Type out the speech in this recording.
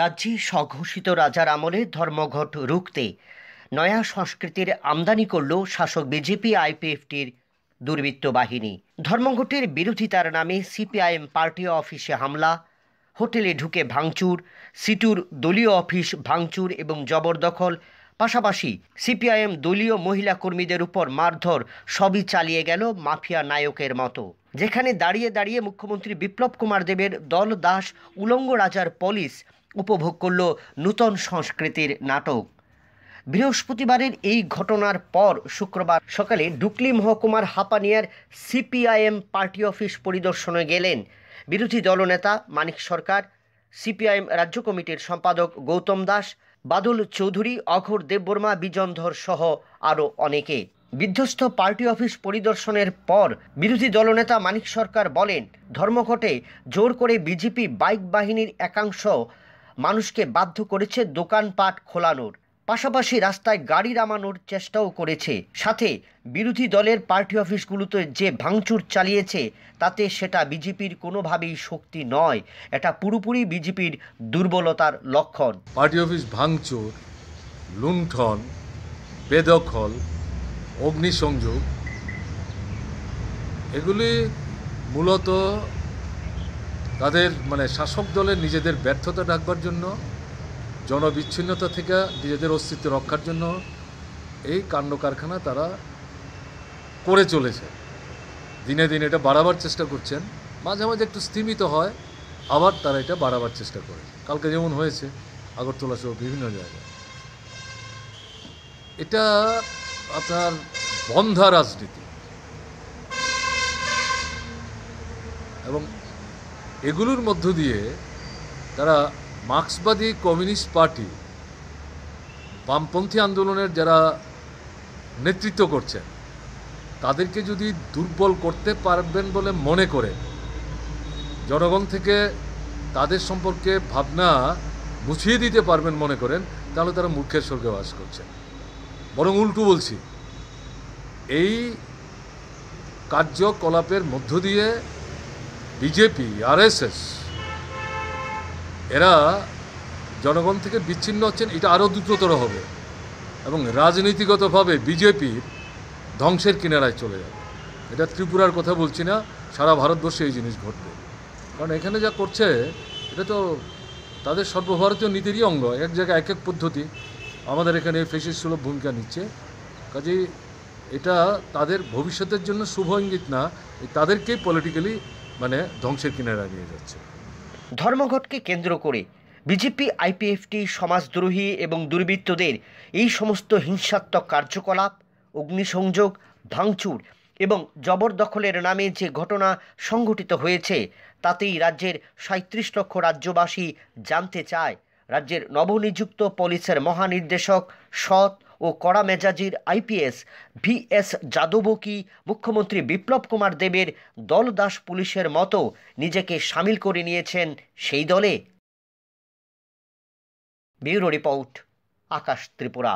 রাজ্যে স্বঘোষিত রাজার আমলে ধর্মঘট রুখতে নয়া সংস্কৃতির আমদানি করল শাসক বিজেপি আইপিএফটির দুর্বৃত্ত বাহিনী ধর্মঘটের বিরোধিতার নামে সিপিআইএম পার্টি অফিসে হামলা হোটেলে ঢুকে ভাঙচুর সিটুর দলীয় অফিস ভাঙচুর এবং জবরদখল পাশাপাশি সিপিআইএম দলীয় মহিলা কর্মীদের উপর মারধর সবই চালিয়ে গেল মাফিয়া নায়কের মতো যেখানে দাঁড়িয়ে দাঁড়িয়ে মুখ্যমন্ত্রী বিপ্লব কুমার দেবের দল দাস উলঙ্গ রাজার পলিশ উপভোগ করল নূতন সংস্কৃতির নাটক বৃহস্পতিবারের এই ঘটনার পর শুক্রবার সকালে ডুকলি মহকুমার হাপানিয়ার সিপিআইএম পার্টি অফিস পরিদর্শনে গেলেন বিরোধী দলনেতা মানিক সরকার সিপিআইএম রাজ্য কমিটির সম্পাদক গৌতম দাস বাদল চৌধুরী অঘর দেববর্মা বিজনধর সহ আরও অনেকে বিধ্বস্ত পার্টি অফিস পরিদর্শনের পর বিরোধী দলনেতা মানিক সরকার বলেন ধর্মঘটে জোর করে বিজেপি বাইক বাহিনীর একাংশ মানুষকে বাধ্য করেছে দোকানপাট খোলানোর পাশাপাশি রাস্তায় গাড়ি নামানোর চেষ্টাও করেছে সাথে বিরোধী দলের পার্টি অফিসগুলোতে যে ভাঙচুর চালিয়েছে তাতে সেটা বিজেপির কোনোভাবেই শক্তি নয় এটা পুরোপুরি বিজেপির দুর্বলতার লক্ষণ পার্টি অফিস ভাঙচুর লুণ্ঠন বেদখল অগ্নিসংযোগ এগুলি মূলত তাদের মানে শাসক দলের নিজেদের ব্যর্থতা ডাকবার জন্য জনবিচ্ছিন্নতা থেকে নিজেদের অস্তিত্ব রক্ষার জন্য এই কাণ্ড কারখানা তারা করে চলেছে দিনে দিনে এটা বাড়াবার চেষ্টা করছেন মাঝে মাঝে একটু স্থিমিত হয় আবার তারা এটা বাড়াবার চেষ্টা করে কালকে যেমন হয়েছে আগরতলা সহ বিভিন্ন জায়গায় এটা আপনার বন্ধা রাজনীতি এবং এগুলোর মধ্য দিয়ে তারা মার্ক্সবাদী কমিউনিস্ট পার্টি বামপন্থী আন্দোলনের যারা নেতৃত্ব করছেন তাদেরকে যদি দুর্বল করতে পারবেন বলে মনে করে জনগণ থেকে তাদের সম্পর্কে ভাবনা মুছিয়ে দিতে পারবেন মনে করেন তাহলে তারা মূর্খের স্বর্গে বাস করছেন বরং উল্টু বলছি এই কার্যকলাপের মধ্য দিয়ে বিজেপি আরএসএস এরা জনগণ থেকে বিচ্ছিন্ন হচ্ছেন এটা আরও দ্রুততর হবে এবং রাজনীতিগতভাবে বিজেপি ধ্বংসের কিনারায় চলে যাবে এটা ত্রিপুরার কথা বলছি না সারা ভারতবর্ষে এই জিনিস ঘটবে কারণ এখানে যা করছে এটা তো তাদের সর্বভারতীয় নীতিরই অঙ্গ এক জায়গায় এক এক পদ্ধতি আমাদের এখানে ফেসিস সুলভ ভূমিকা নিচ্ছে কাজেই এটা তাদের ভবিষ্যতের জন্য শুভ ইঙ্গিত না তাদেরকেই পলিটিক্যালি মানে ধ্বংসের কিনারা নিয়ে যাচ্ছে ধর্মঘটকে কেন্দ্র করে বিজেপি আইপিএফটি সমাজদ্রোহী এবং দুর্বৃত্তদের এই সমস্ত হিংসাত্মক কার্যকলাপ অগ্নিসংযোগ ভাঙচুর এবং জবরদখলের নামে যে ঘটনা সংঘটিত হয়েছে তাতেই রাজ্যের সাঁত্রিশ লক্ষ রাজ্যবাসী জানতে চায় রাজ্যের নবনিযুক্ত পুলিশের মহানির্দেশক সৎ ও কড়া মেজাজির আইপিএস ভি এস যাদবও কি মুখ্যমন্ত্রী বিপ্লব কুমার দেবের দলদাস পুলিশের মতো নিজেকে সামিল করে নিয়েছেন সেই দলে ব্যুরো রিপোর্ট আকাশ ত্রিপুরা